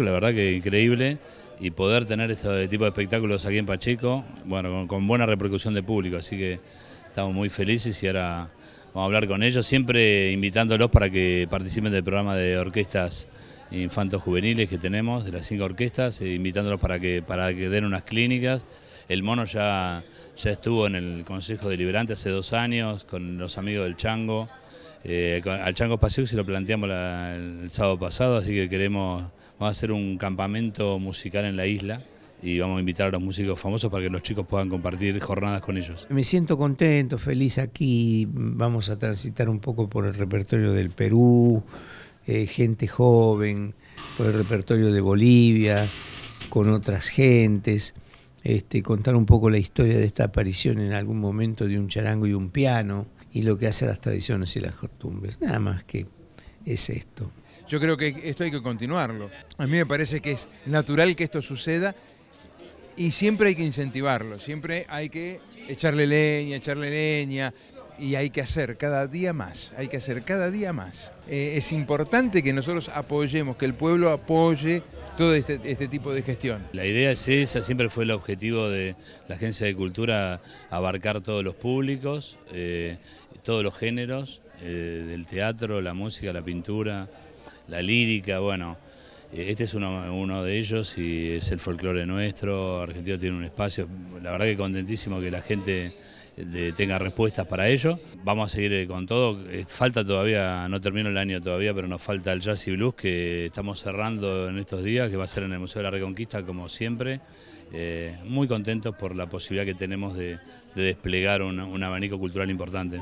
La verdad que increíble y poder tener este tipo de espectáculos aquí en Pacheco, bueno, con, buena repercusión de público, así que estamos muy felices y ahora vamos a hablar con ellos, siempre invitándolos para que participen del programa de orquestas infantos juveniles que tenemos, de las cinco orquestas, e invitándolos para que, para que den unas clínicas. El mono ya, ya estuvo en el Consejo Deliberante hace dos años con los amigos del Chango. Eh, al Chango Paseo se lo planteamos el sábado pasado, así que queremos vamos a hacer un campamento musical en la isla y vamos a invitar a los músicos famosos para que los chicos puedan compartir jornadas con ellos. Me siento contento, feliz aquí. Vamos a transitar un poco por el repertorio del Perú, eh, gente joven, por el repertorio de Bolivia, con otras gentes. Este, contar un poco la historia de esta aparición en algún momento de un charango y un piano y lo que hace las tradiciones y las costumbres. Nada más que es esto. Yo creo que esto hay que continuarlo. A mí me parece que es natural que esto suceda y siempre hay que incentivarlo, siempre hay que echarle leña, echarle leña y hay que hacer cada día más, hay que hacer cada día más. Eh, es importante que nosotros apoyemos, que el pueblo apoye todo este, este, tipo de gestión. La idea es esa, siempre fue el objetivo de la Agencia de Cultura, abarcar todos los públicos, eh, todos los géneros, eh, del teatro, la música, la pintura, la lírica, bueno, este es uno, de ellos y es el folclore nuestro. Argentina tiene un espacio, la verdad que contentísimo que la gente eh, tenga respuestas para ello. Vamos a seguir eh, con todo. Eh, falta todavía, no termino el año todavía, pero nos falta el Jazz y Blues que estamos cerrando en estos días, que va a ser en el Museo de la Reconquista como siempre. muy contentos por la posibilidad que tenemos de, desplegar un abanico cultural importante.